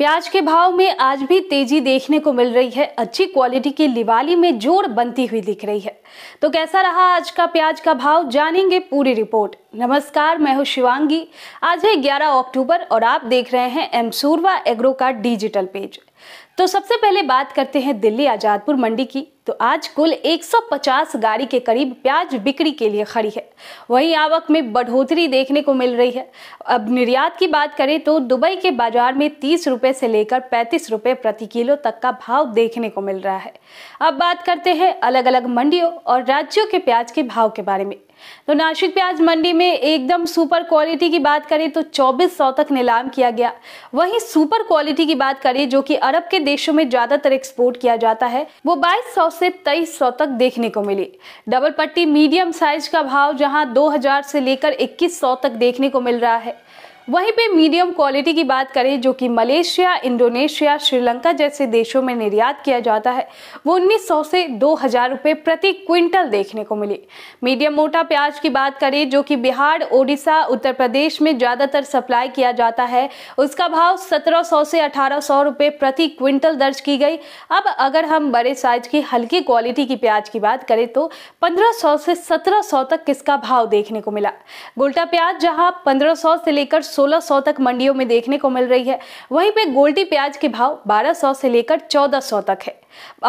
प्याज के भाव में आज भी तेजी देखने को मिल रही है अच्छी क्वालिटी की लिवाली में जोर बनती हुई दिख रही है तो कैसा रहा आज का प्याज का भाव जानेंगे पूरी रिपोर्ट नमस्कार मैं हूं शिवांगी आज है 11 अक्टूबर और आप देख रहे हैं एमसूरवा एग्रो का डिजिटल पेज तो सबसे पहले बात करते हैं दिल्ली आजादपुर मंडी की तो आज कुल 150 गाड़ी के करीब प्याज बिक्री के लिए खड़ी है वहीं आवक में बढ़ोतरी देखने को मिल रही है अब निर्यात की बात करें तो दुबई के बाजार में तीस रुपये से लेकर पैंतीस रुपये प्रति किलो तक का भाव देखने को मिल रहा है अब बात करते हैं अलग अलग मंडियों और राज्यों के प्याज के भाव के बारे में तो नासिक प्याज मंडी में एकदम सुपर क्वालिटी की बात करें तो 2400 तक नीलाम किया गया वहीं सुपर क्वालिटी की बात करें जो कि अरब के देशों में ज्यादातर एक्सपोर्ट किया जाता है वो 2200 से 2300 तक देखने को मिली डबल पट्टी मीडियम साइज का भाव जहां 2000 से लेकर 2100 तक देखने को मिल रहा है वहीं पे मीडियम क्वालिटी की बात करें जो कि मलेशिया इंडोनेशिया श्रीलंका जैसे देशों में निर्यात किया जाता है वो 1900 से 2000 रुपये प्रति क्विंटल देखने को मिली मीडियम मोटा प्याज की बात करें जो कि बिहार ओडिशा उत्तर प्रदेश में ज़्यादातर सप्लाई किया जाता है उसका भाव 1700 से 1800 रुपये प्रति क्विंटल दर्ज की गई अब अगर हम बड़े साइज की हल्की क्वालिटी की प्याज की बात करें तो सौ से सौ तक किसका भाव देखने को मिला गुलटा प्याज पंद्रह सौ से लेकर सोलह तक मंडियों में देखने को मिल रही है वहीं पे गोल्डी प्याज के भाव 1200 से लेकर 1400 तक है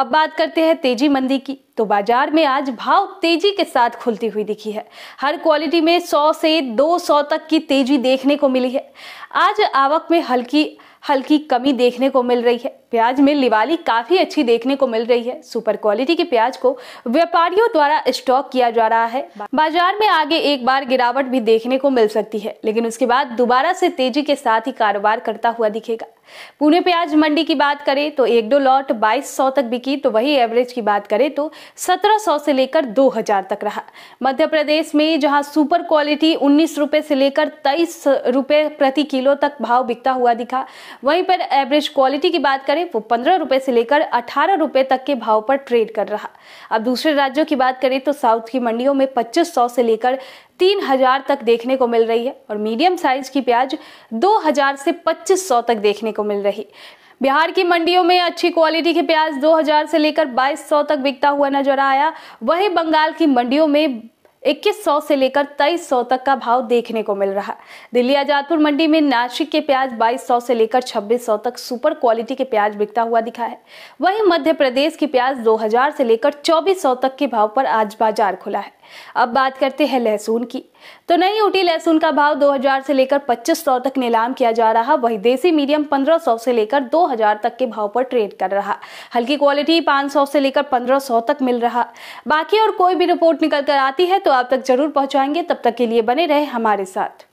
अब बात करते हैं तेजी मंदी की तो बाजार में आज भाव तेजी के साथ खुलती हुई दिखी है हर क्वालिटी में 100 से 200 तक की तेजी देखने को मिली है आज आवक में हल्की हल्की कमी देखने को मिल रही है प्याज में लिवाली काफ़ी अच्छी देखने को मिल रही है सुपर क्वालिटी के प्याज को व्यापारियों द्वारा स्टॉक किया जा रहा है बाजार में आगे एक बार गिरावट भी देखने को मिल सकती है लेकिन उसके बाद दोबारा से तेजी के साथ ही कारोबार करता हुआ दिखेगा पुणे प्याज मंडी की बात करें तो एक दो लॉट 2200 तक बिकी तो वही एवरेज की बात करें तो 1700 से लेकर 2000 तक रहा मध्य प्रदेश में जहां सुपर क्वालिटी उन्नीस रुपए से लेकर तेईस रुपए प्रति किलो तक भाव बिकता हुआ दिखा वहीं पर एवरेज क्वालिटी की बात करें करें वो पंद्रह रुपए से लेकर अठारह रुपए तक के भाव पर ट्रेड कर रहा अब दूसरे राज्यों की बात करें तो साउथ की मंडियों में पच्चीस सौ से लेकर तीन हजार तक देखने को मिल रही है और मीडियम साइज की प्याज दो हजार से पच्चीस सौ तक देखने को मिल रही बिहार की मंडियों में अच्छी क्वालिटी के प्याज 2000 से लेकर 2200 तक बिकता हुआ नजर आया वहीं बंगाल की मंडियों में इक्कीस सौ से लेकर तेईस सौ तक का भाव देखने को मिल रहा दिल्ली आजादपुर मंडी में नासिक के प्याज बाईस सौ से लेकर छब्बीस सौ तक सुपर क्वालिटी के प्याज बिकता हुआ दिखा है वहीं मध्य प्रदेश की प्याज दो हजार से लेकर चौबीस सौ तक के भाव पर आज बाजार खुला है अब बात करते हैं लहसुन की तो नई उठी लहसुन का भाव 2000 से लेकर 2500 तक नीलाम किया जा रहा वही देसी मीडियम 1500 से लेकर 2000 तक के भाव पर ट्रेड कर रहा हल्की क्वालिटी 500 से लेकर 1500 तक मिल रहा बाकी और कोई भी रिपोर्ट निकल कर आती है तो आप तक जरूर पहुंचाएंगे तब तक के लिए बने रहे हमारे साथ